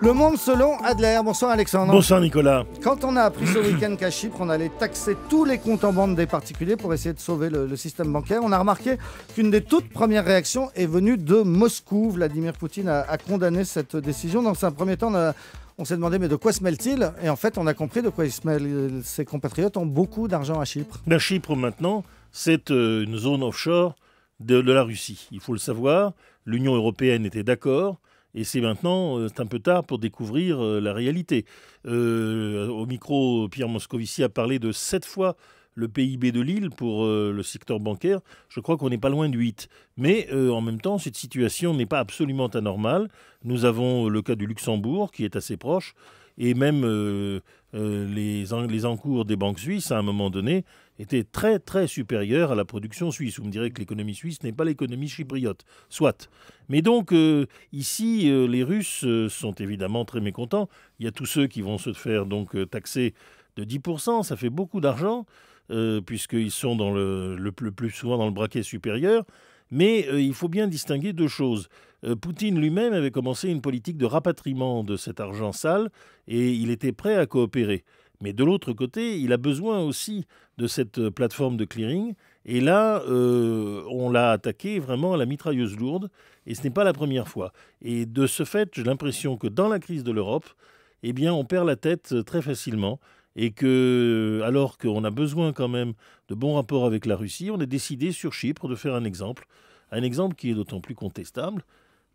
Le monde selon Adler. Bonsoir Alexandre. Bonsoir Nicolas. Quand on a appris ce week-end qu'à Chypre, on allait taxer tous les comptes en banque des particuliers pour essayer de sauver le, système bancaire, on a remarqué qu'une des toutes premières réactions est venue de Moscou. Vladimir Poutine a, condamné cette décision. Dans un premier temps, on s'est demandé mais de quoi se mêle-t-il Et en fait, on a compris de quoi il se mêle. Ses compatriotes ont beaucoup d'argent à Chypre. La Chypre maintenant, c'est euh, une zone offshore de, la Russie. Il faut le savoir, l'Union européenne était d'accord. Et c'est maintenant, euh, c'est un peu tard pour découvrir euh, la réalité. Euh, au micro, Pierre Moscovici a parlé de sept fois le PIB de Lille, pour euh, le secteur bancaire, je crois qu'on n'est pas loin de 8. Mais euh, en même temps, cette situation n'est pas absolument anormale. Nous avons euh, le cas du Luxembourg qui est assez proche, et même les, les encours des banques suisses, à un moment donné, étaient très très supérieurs à la production suisse. Vous me direz que l'économie suisse n'est pas l'économie chypriote, soit. Mais donc ici, les Russes sont évidemment très mécontents. Il y a tous ceux qui vont se faire donc taxer de 10%, ça fait beaucoup d'argent. Euh, puisqu'ils sont le, plus souvent dans le braquet supérieur. Mais euh, il faut bien distinguer deux choses. Euh, Poutine lui-même avait commencé une politique de rapatriement de cet argent sale et il était prêt à coopérer. Mais de l'autre côté, il a besoin aussi de cette plateforme de clearing. Et là, on l'a attaqué vraiment à la mitrailleuse lourde. Et ce n'est pas la première fois. Et de ce fait, j'ai l'impression que dans la crise de l'Europe, eh bien, on perd la tête très facilement et que, alors qu'on a besoin quand même de bons rapports avec la Russie, on a décidé sur Chypre de faire un exemple, un exemple qui est d'autant plus contestable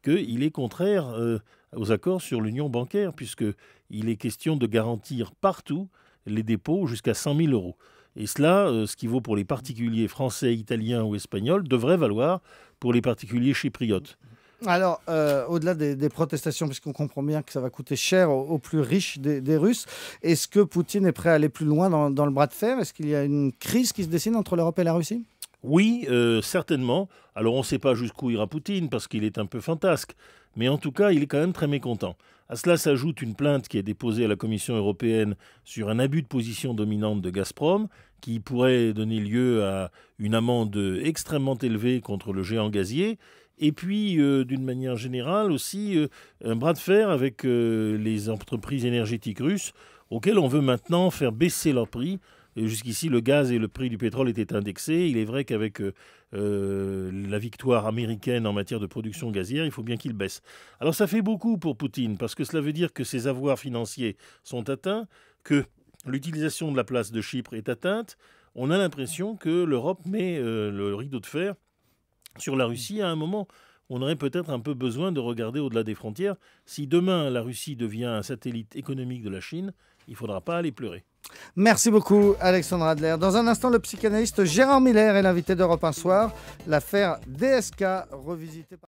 qu'il est contraire euh, aux accords sur l'union bancaire, puisqu'il est question de garantir partout les dépôts jusqu'à 100 000 euros. Et cela, euh, ce qui vaut pour les particuliers français, italiens ou espagnols, devrait valoir pour les particuliers chypriotes. Alors, euh, au-delà des, protestations, puisqu'on comprend bien que ça va coûter cher aux, plus riches des, Russes, est-ce que Poutine est prêt à aller plus loin dans, le bras de fer Est-ce qu'il y a une crise qui se dessine entre l'Europe et la Russie oui, euh, certainement. Alors on ne sait pas jusqu'où ira Poutine parce qu'il est un peu fantasque, mais en tout cas il est quand même très mécontent. À cela s'ajoute une plainte qui est déposée à la Commission européenne sur un abus de position dominante de Gazprom, qui pourrait donner lieu à une amende extrêmement élevée contre le géant gazier et puis euh, d'une manière générale aussi euh, un bras de fer avec euh, les entreprises énergétiques russes auxquelles on veut maintenant faire baisser leur prix. Jusqu'ici, le gaz et le prix du pétrole étaient indexés. Il est vrai qu'avec la victoire américaine en matière de production gazière, il faut bien qu'il baisse. Alors ça fait beaucoup pour Poutine, parce que cela veut dire que ses avoirs financiers sont atteints, que l'utilisation de la place de Chypre est atteinte. On a l'impression que l'Europe met le rideau de fer sur la Russie à un moment on aurait peut-être un peu besoin de regarder au-delà des frontières. Si demain la Russie devient un satellite économique de la Chine, il ne faudra pas aller pleurer. Merci beaucoup Alexandre Adler. Dans un instant, le psychanalyste Gérard Miller est l'invité d'Europe un soir. L'affaire DSK revisitée par...